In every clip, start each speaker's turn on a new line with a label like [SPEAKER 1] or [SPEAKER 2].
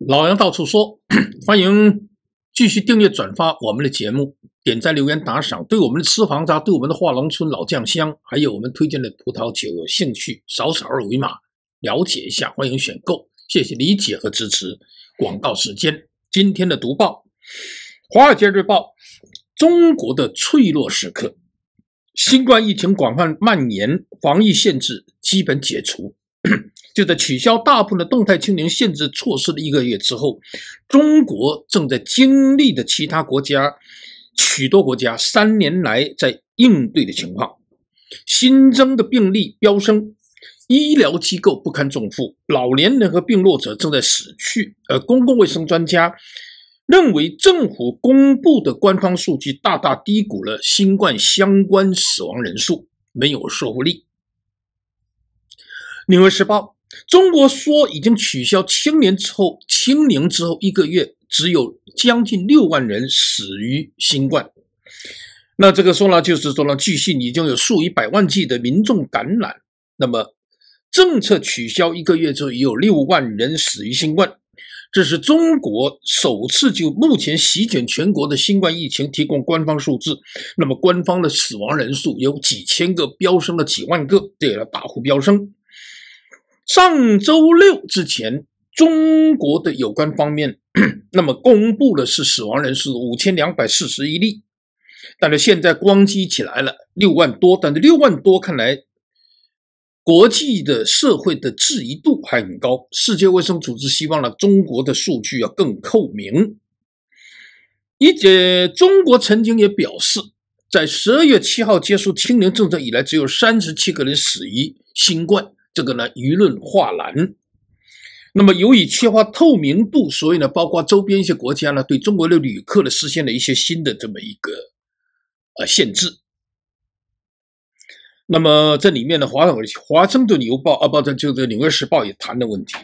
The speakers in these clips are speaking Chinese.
[SPEAKER 1] 老杨到处说，欢迎继续订阅转发我们的节目，点赞留言打赏。对我们的私房茶，对我们的画廊村老酱香，还有我们推荐的葡萄酒有兴趣，扫扫二维码了解一下。欢迎选购，谢谢理解和支持。广告时间，今天的读报，《华尔街日报》：中国的脆弱时刻，新冠疫情广泛蔓延，防疫限制基本解除。就在取消大部分的动态清零限制措施的一个月之后，中国正在经历的其他国家、许多国家三年来在应对的情况，新增的病例飙升，医疗机构不堪重负，老年人和病弱者正在死去，而公共卫生专家认为政府公布的官方数据大大低估了新冠相关死亡人数，没有说服力。纽约时报。中国说已经取消清零之后，清零之后一个月只有将近六万人死于新冠。那这个说呢，就是说了，据信已经有数以百万计的民众感染。那么，政策取消一个月之后，有六万人死于新冠。这是中国首次就目前席卷全国的新冠疫情提供官方数字。那么，官方的死亡人数有几千个飙升了几万个，对了，大幅飙升。上周六之前，中国的有关方面 那么公布了是死亡人数五千两百四十一例，但是现在光机起来了六万多，但是六万多看来，国际的社会的质疑度还很高。世界卫生组织希望了中国的数据要更透明。一点，中国曾经也表示，在十二月七号结束清零政策以来，只有三十七个人死于新冠。这个呢，舆论化难。那么，由于缺乏透明度，所以呢，包括周边一些国家呢，对中国的旅客呢，实现了一些新的这么一个呃限制。那么这里面呢，华华盛顿邮报啊，不，这就这纽约时报也谈的问题。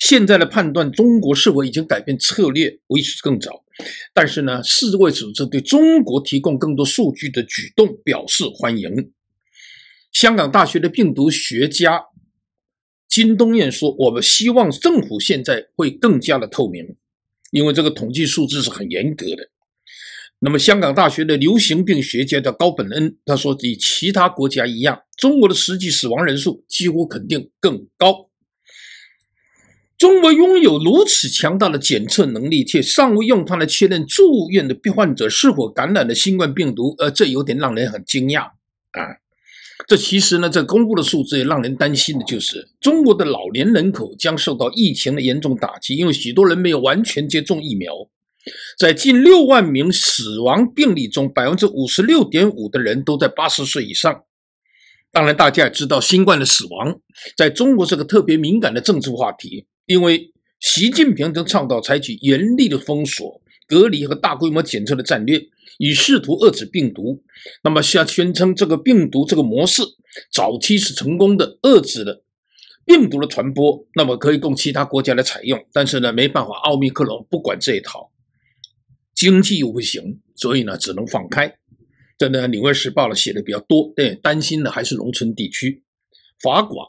[SPEAKER 1] 现在呢，判断中国是否已经改变策略为时更早。但是呢，世卫组织对中国提供更多数据的举动表示欢迎。香港大学的病毒学家。金东彦说：“我们希望政府现在会更加的透明，因为这个统计数字是很严格的。”那么，香港大学的流行病学家的高本恩他说：“与其他国家一样，中国的实际死亡人数几乎肯定更高。中国拥有如此强大的检测能力，却尚未用它来确认住院的病患者是否感染了新冠病毒，呃，这有点让人很惊讶啊。”这其实呢，这公布的数字也让人担心的就是，中国的老年人口将受到疫情的严重打击，因为许多人没有完全接种疫苗。在近六万名死亡病例中，百分之五十六点五的人都在八十岁以上。当然，大家也知道，新冠的死亡在中国是个特别敏感的政治话题，因为习近平曾倡导采取严厉的封锁。隔离和大规模检测的战略，以试图遏制病毒。那么，下宣称这个病毒这个模式早期是成功的，遏制了病毒的传播，那么可以供其他国家来采用。但是呢，没办法，奥密克戎不管这一套，经济又不行，所以呢，只能放开。呢，《纽约时报》呢写的比较多，对担心的还是农村地区。法广。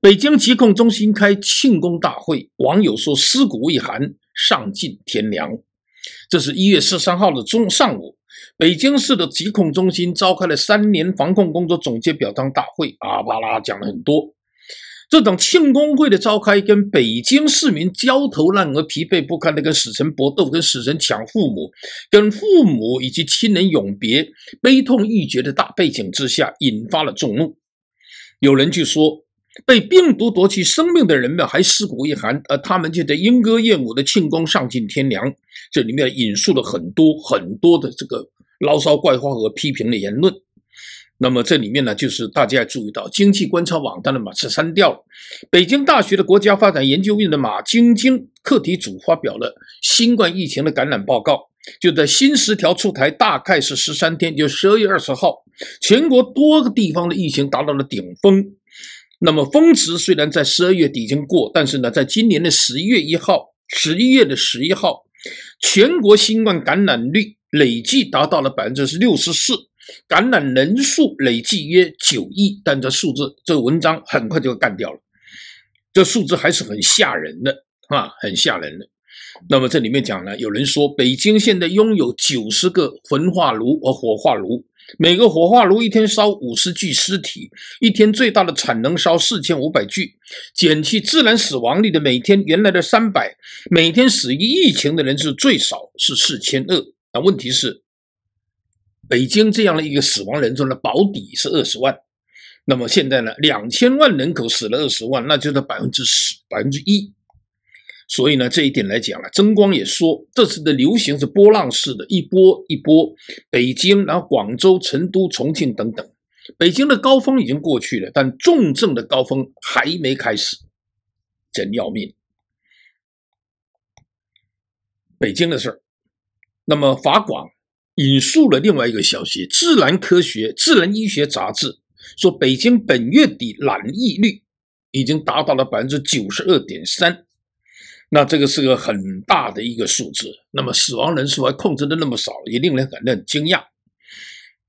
[SPEAKER 1] 北京疾控中心开庆功大会，网友说尸骨未寒。丧尽天良！这是一月十三号的中上午，北京市的疾控中心召开了三年防控工作总结表彰大会，啊巴拉讲了很多。这种庆功会的召开，跟北京市民焦头烂额、疲惫不堪的跟死神搏斗、跟死神抢父母、跟父母以及亲人永别、悲痛欲绝的大背景之下，引发了众怒。有人就说。被病毒夺去生命的人们还尸骨一寒，而他们就在莺歌燕舞的庆功，丧尽天良。这里面引述了很多很多的这个牢骚怪话和批评的言论。那么这里面呢，就是大家注意到，经济观察网当然把它删掉了。北京大学的国家发展研究院的马晶晶课题组发表了新冠疫情的感染报告，就在新十条出台大概是十三天，就十二月二十号，全国多个地方的疫情达到了顶峰。那么峰值虽然在十二月底已经过，但是呢，在今年的十一月一号，十一月的十一号，全国新冠感染率累计达到了百分之六十四，感染人数累计约九亿，但这数字这文章很快就干掉了，这数字还是很吓人的啊，很吓人的。那么这里面讲呢，有人说北京现在拥有九十个焚化炉和火化炉。每个火化炉一天烧五十具尸体，一天最大的产能烧四千五百具，减去自然死亡率的每天原来的三百，每天死于疫情的人数最少是四千二。那问题是，北京这样的一个死亡人数的保底是二十万，那么现在呢，两千万人口死了二十万，那就是百分之十，百分之一。所以呢，这一点来讲了，曾光也说，这次的流行是波浪式的，一波一波。北京，然后广州、成都、重庆等等，北京的高峰已经过去了，但重症的高峰还没开始，真要命。北京的事儿，那么法广引述了另外一个消息，《自然科学》《自然医学》杂志说，北京本月底染疫率已经达到了百分之九十二点三。那这个是个很大的一个数字，那么死亡人数还控制的那么少，也令人感到很惊讶。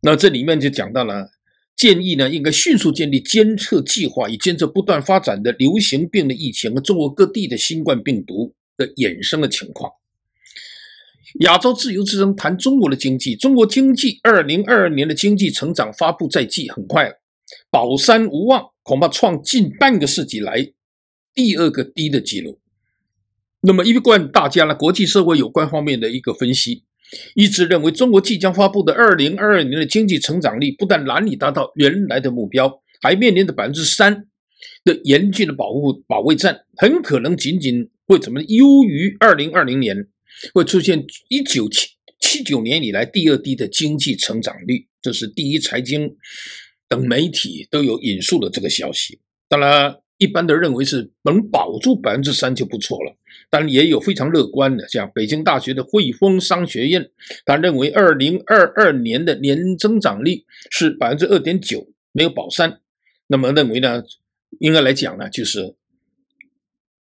[SPEAKER 1] 那这里面就讲到了，建议呢，应该迅速建立监测计划，以监测不断发展的流行病的疫情和中国各地的新冠病毒的衍生的情况。亚洲自由之声谈中国的经济，中国经济二零二二年的经济成长发布在即，很快了，保三无望，恐怕创近半个世纪来第二个低的记录。那么，一贯大家呢，国际社会有关方面的一个分析，一直认为中国即将发布的2022年的经济成长率，不但难以达到原来的目标，还面临着3%的严峻的保护保卫战，很可能仅仅会怎么优于2020年，会出现19779年以来第二低的经济成长率。这是第一财经等媒体都有引述的这个消息。当然。一般的认为是能保住百分之三就不错了，但也有非常乐观的，像北京大学的汇丰商学院，他认为2022年的年增长率是百分之二点九，没有保三，那么认为呢，应该来讲呢，就是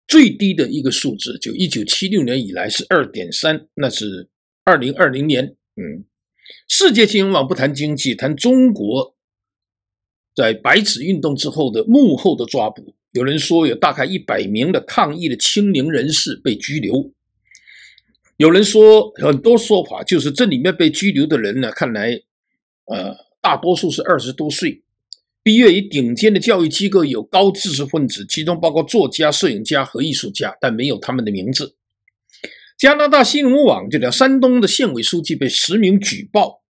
[SPEAKER 1] 最低的一个数字，就1976年以来是二点三，那是2020年，嗯，世界金融网不谈经济，谈中国。在白纸运动之后的幕后的抓捕，有人说有大概一百名的抗议的青年人士被拘留。有人说很多说法，就是这里面被拘留的人呢，看来，呃，大多数是二十多岁，毕业于顶尖的教育机构，有高知识分子，其中包括作家、摄影家和艺术家，但没有他们的名字。加拿大新闻网就讲，山东的县委书记被实名举报。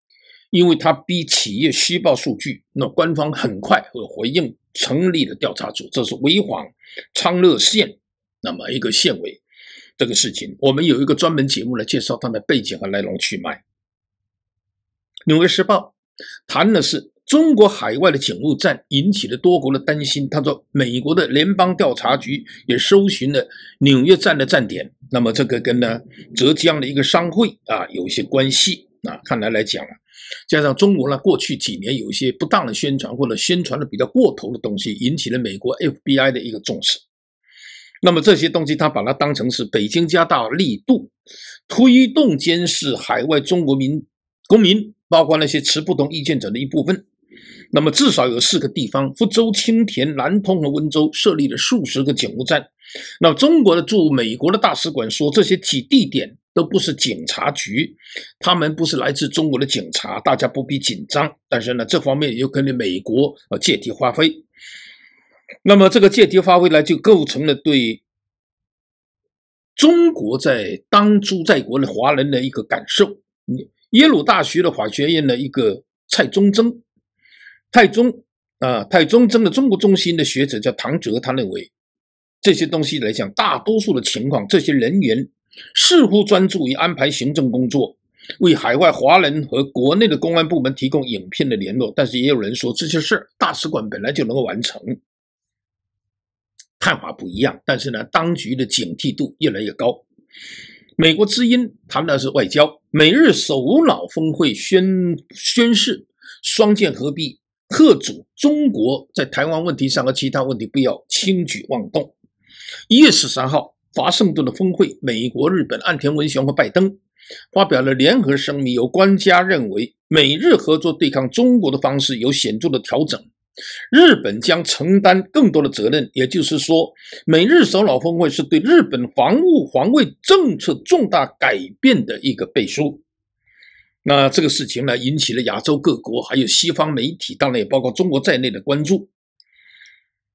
[SPEAKER 1] 因为他逼企业虚报数据，那官方很快会回应成立了调查组，这是潍坊昌乐县那么一个县委这个事情，我们有一个专门节目来介绍它的背景和来龙去脉。纽约时报谈的是中国海外的警务站引起了多国的担心，他说美国的联邦调查局也搜寻了纽约站的站点，那么这个跟呢浙江的一个商会啊有一些关系啊，看来来讲啊。加上中国呢，过去几年有一些不当的宣传或者宣传的比较过头的东西，引起了美国 FBI 的一个重视。那么这些东西，他把它当成是北京加大力度推动监视海外中国民公民，包括那些持不同意见者的一部分。那么至少有四个地方：福州、青田、南通和温州，设立了数十个警务站。那中国的驻美国的大使馆说，这些几地点。都不是警察局，他们不是来自中国的警察，大家不必紧张。但是呢，这方面又跟能美国呃借题发挥。那么这个借题发挥呢，就构成了对中国在当初在国的华人的一个感受。耶鲁大学的法学院的一个蔡宗贞、蔡宗啊、蔡宗贞的中国中心的学者叫唐哲，他认为这些东西来讲，大多数的情况，这些人员。似乎专注于安排行政工作，为海外华人和国内的公安部门提供影片的联络。但是也有人说这些事大使馆本来就能够完成。看华不一样，但是呢，当局的警惕度越来越高。美国之音谈的是外交。美日首脑峰会宣宣誓，双剑合璧，贺主中国在台湾问题上和其他问题不要轻举妄动。一月十三号。华盛顿的峰会，美国、日本、岸田文雄和拜登发表了联合声明。有专家认为，美日合作对抗中国的方式有显著的调整，日本将承担更多的责任。也就是说，美日首脑峰会是对日本防务防卫政策重大改变的一个背书。那这个事情呢，引起了亚洲各国还有西方媒体，当然也包括中国在内的关注。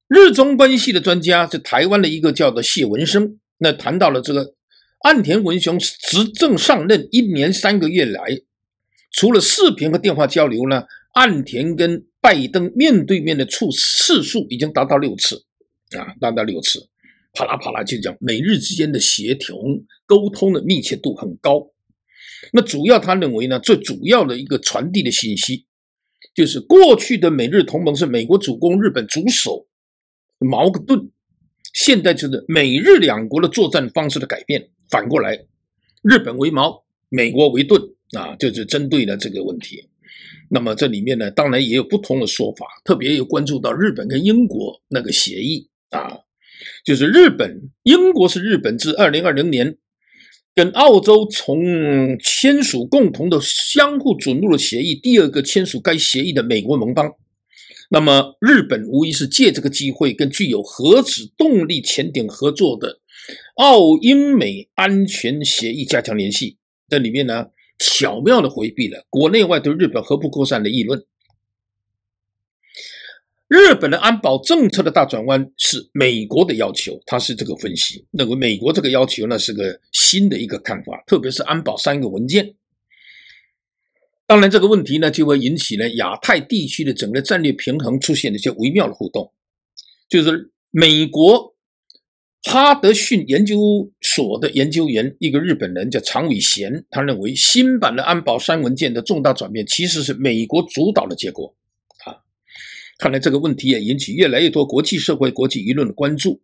[SPEAKER 1] 日中关系的专家是台湾的一个叫做谢文生。那谈到了这个岸田文雄执政上任一年三个月来，除了视频和电话交流呢，岸田跟拜登面对面的处次数已经达到六次啊，达到六次，啪啦啪啦，就讲美日之间的协调沟通的密切度很高。那主要他认为呢，最主要的一个传递的信息就是过去的美日同盟是美国主攻，日本主守，矛盾。现在就是美日两国的作战方式的改变，反过来，日本为矛，美国为盾啊，就是针对了这个问题。那么这里面呢，当然也有不同的说法，特别有关注到日本跟英国那个协议啊，就是日本、英国是日本自二零二零年跟澳洲从签署共同的相互准入的协议，第二个签署该协议的美国盟邦。那么，日本无疑是借这个机会，跟具有核子动力潜艇合作的澳英美安全协议加强联系。这里面呢，巧妙的回避了国内外对日本核不扩散的议论。日本的安保政策的大转弯是美国的要求，它是这个分析认为美国这个要求呢是个新的一个看法，特别是安保三个文件。当然，这个问题呢，就会引起了亚太地区的整个战略平衡出现的一些微妙的互动。就是美国哈德逊研究所的研究员，一个日本人叫常伟贤，他认为新版的安保三文件的重大转变，其实是美国主导的结果。啊，看来这个问题也引起越来越多国际社会、国际舆论的关注。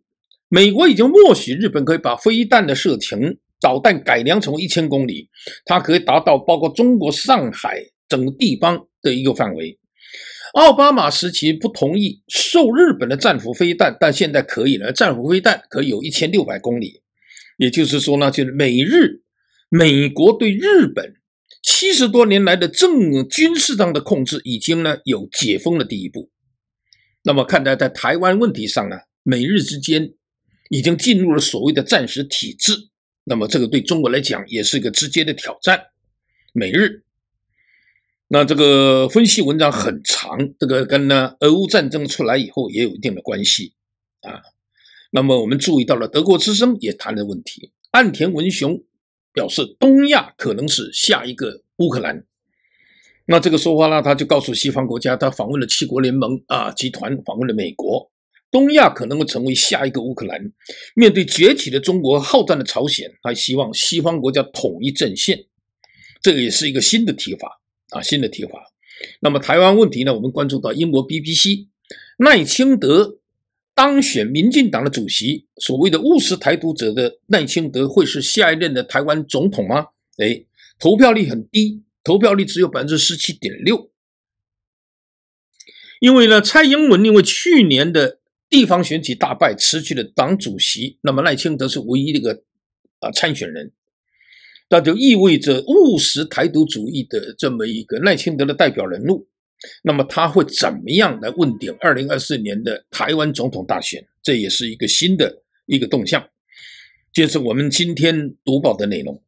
[SPEAKER 1] 美国已经默许日本可以把飞弹的射程。导弹改良成为一千公里，它可以达到包括中国上海等地方的一个范围。奥巴马时期不同意售日本的战斧飞弹，但现在可以了。战斧飞弹可以有一千六百公里，也就是说呢，就是美日美国对日本七十多年来的政军事上的控制已经呢有解封的第一步。那么，看待在台湾问题上呢，美日之间已经进入了所谓的战时体制。那么这个对中国来讲也是一个直接的挑战。美日，那这个分析文章很长，这个跟呢俄乌战争出来以后也有一定的关系啊。那么我们注意到了德国之声也谈了问题，岸田文雄表示东亚可能是下一个乌克兰。那这个说话呢，他就告诉西方国家，他访问了七国联盟啊集团，访问了美国。东亚可能会成为下一个乌克兰，面对崛起的中国和好战的朝鲜，他希望西方国家统一阵线，这个也是一个新的提法啊，新的提法。那么台湾问题呢？我们关注到英国 BBC 奈清德当选民进党的主席，所谓的务实台独者的奈清德会是下一任的台湾总统吗？哎，投票率很低，投票率只有百分之十七点六，因为呢，蔡英文因为去年的。地方选举大败，辞去了党主席。那么赖清德是唯一的一个啊参选人，那就意味着务实台独主义的这么一个赖清德的代表人物，那么他会怎么样来问鼎二零二四年的台湾总统大选？这也是一个新的一个动向，就是我们今天读报的内容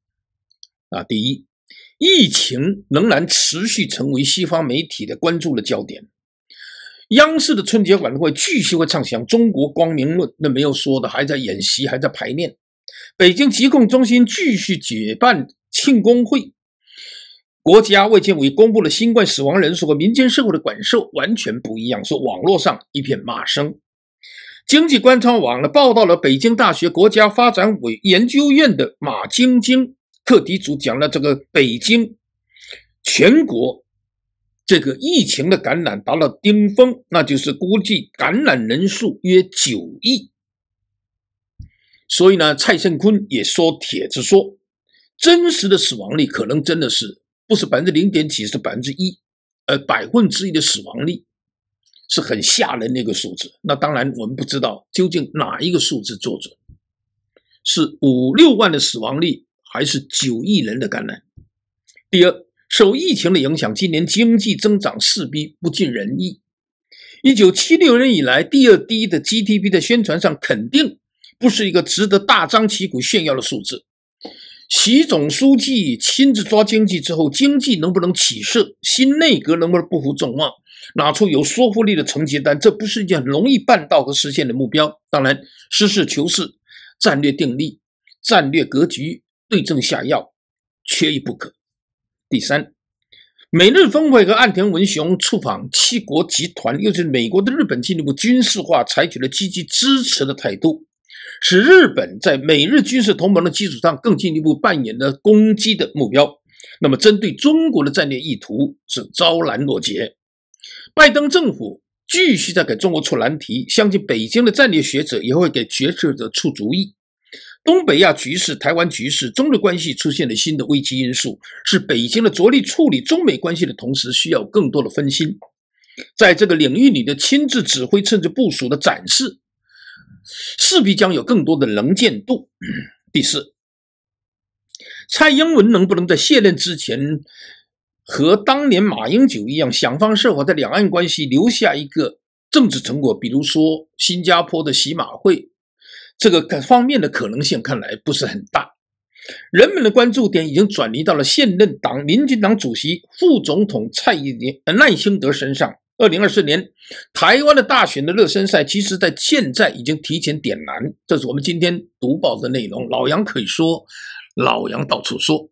[SPEAKER 1] 啊。第一，疫情仍然持续成为西方媒体的关注的焦点。央视的春节晚会继续会唱响《中国光明论》，那没有说的还在演习，还在排练。北京疾控中心继续举办庆功会。国家卫健委公布了新冠死亡人数和民间社会的感受完全不一样，说网络上一片骂声。经济观察网呢报道了北京大学国家发展委研究院的马晶晶课题组讲了这个北京、全国。这个疫情的感染达到顶峰，那就是估计感染人数约九亿。所以呢，蔡胜坤也说帖子说，真实的死亡率可能真的是不是百分之零点几，是百分之一，而百分之一的死亡率是很吓人的一个数字。那当然，我们不知道究竟哪一个数字做准，是五六万的死亡率还是九亿人的感染。第二。受疫情的影响，今年经济增长势必不尽人意。一九七六年以来第二低的 GDP 的宣传上，肯定不是一个值得大张旗鼓炫耀的数字。习总书记亲自抓经济之后，经济能不能起色，新内阁能不能不负众望，拿出有说服力的成绩单，这不是一件容易办到和实现的目标。当然，实事求是、战略定力、战略格局、对症下药，缺一不可。第三，美日峰会和岸田文雄出访七国集团，又是美国的日本进一步军事化，采取了积极支持的态度，使日本在美日军事同盟的基础上更进一步扮演了攻击的目标。那么，针对中国的战略意图是招然落揭，拜登政府继续在给中国出难题，相信北京的战略学者也会给决策者出主意。东北亚局势、台湾局势、中日关系出现了新的危机因素，是北京的着力处理中美关系的同时，需要更多的分心。在这个领域里的亲自指挥，甚至部署的展示，势必将有更多的能见度。第四，蔡英文能不能在卸任之前，和当年马英九一样，想方设法在两岸关系留下一个政治成果，比如说新加坡的洗马会。这个各方面的可能性看来不是很大，人们的关注点已经转移到了现任党民进党主席、副总统蔡英文、赖清德身上。二零二四年台湾的大选的热身赛，其实，在现在已经提前点燃。这是我们今天读报的内容。老杨可以说，老杨到处说。